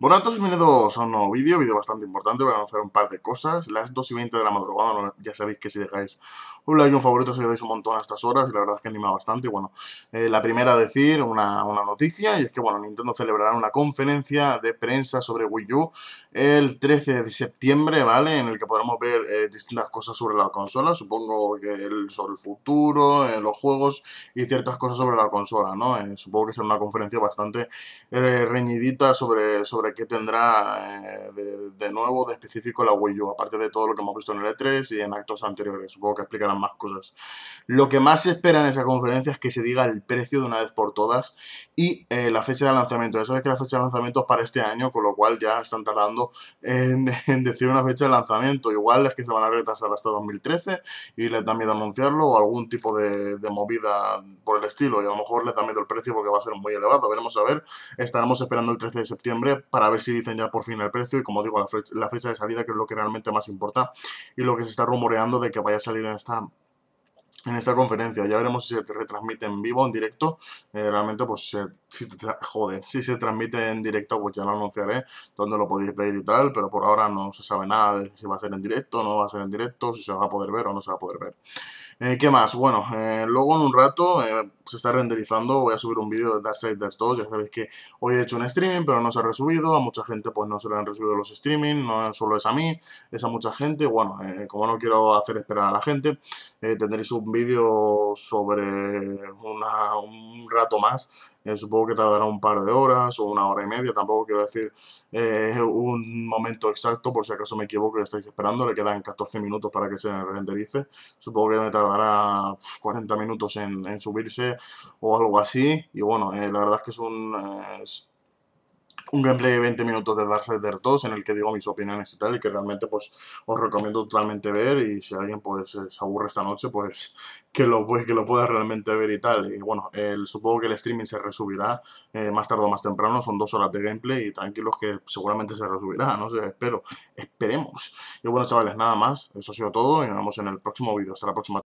Bueno, entonces bienvenidos a un nuevo vídeo, vídeo bastante importante, voy a anunciar un par de cosas. Las 2 y 20 de la madrugada, ya sabéis que si dejáis un like y un favorito os ayudáis un montón a estas horas, y la verdad es que anima bastante. Y Bueno, eh, la primera a decir una, noticia, y es que bueno, Nintendo celebrará una conferencia de prensa sobre Wii U el 13 de septiembre, ¿vale? En el que podremos ver eh, distintas cosas sobre la consola, supongo que sobre el futuro, eh, los juegos y ciertas cosas sobre la consola, ¿no? supongo que será una conferencia bastante reñidita sobre, sobre que qué tendrá eh, de, nuevo, de específico la Wii U, aparte de todo lo que hemos visto en el E3 y en actos anteriores. Supongo que explicarán más cosas. Lo que más se espera en esa conferencia es que se diga el precio de una vez por todas y eh, la fecha de lanzamiento. Eso es que la fecha de lanzamiento es para este año, con lo cual ya están tardando en, decir una fecha de lanzamiento. Igual es que se van a retrasar hasta 2013 y les da miedo anunciarlo o algún tipo de, de movida por el estilo y a lo mejor le da miedo el precio porque va a ser muy elevado. Veremos a ver. Estaremos esperando el 13 de septiembre para ver si dicen ya por fin el precio y como digo, la fecha de salida que es lo que realmente más importa y lo que se está rumoreando de que vaya a salir en esta en esta conferencia. Ya veremos si se retransmite en vivo, en directo. Eh, realmente, pues, se, si, joder, si se transmite en directo, pues ya lo anunciaré donde lo podéis ver y tal, pero por ahora no se sabe nada de si va a ser en directo, no va a ser en directo, si se va a poder ver o no se va a poder ver. Eh, ¿Qué más? Bueno, eh, luego en un rato se está renderizando, voy a subir un vídeo de Darksiders 2, ya sabéis que hoy he hecho un streaming, pero no se ha resubido, a mucha gente pues no se le han resubido los streaming, no solo es a mí, es a mucha gente, bueno, como no quiero hacer esperar a la gente, tendréis un vídeo sobre un rato más. Eh, supongo que tardará un par de horas o una hora y media. Tampoco quiero decir eh, un momento exacto, por si acaso me equivoco estáis esperando. Le quedan 14 minutos para que se renderice. Supongo que me tardará 40 minutos en, subirse o algo así. Y bueno, eh, la verdad es que es un un gameplay de 20 minutos de Dark Sider 2 en el que digo mis opiniones y tal y que realmente pues os recomiendo totalmente ver y si alguien pues se aburre esta noche pues que lo, pues, que lo pueda realmente ver y tal y bueno, el, supongo que el streaming se resubirá eh, más tarde o más temprano, son dos horas de gameplay y tranquilos que seguramente se resubirá, no sé, espero, esperemos y bueno chavales, nada más, eso ha sido todo y nos vemos en el próximo vídeo, hasta la próxima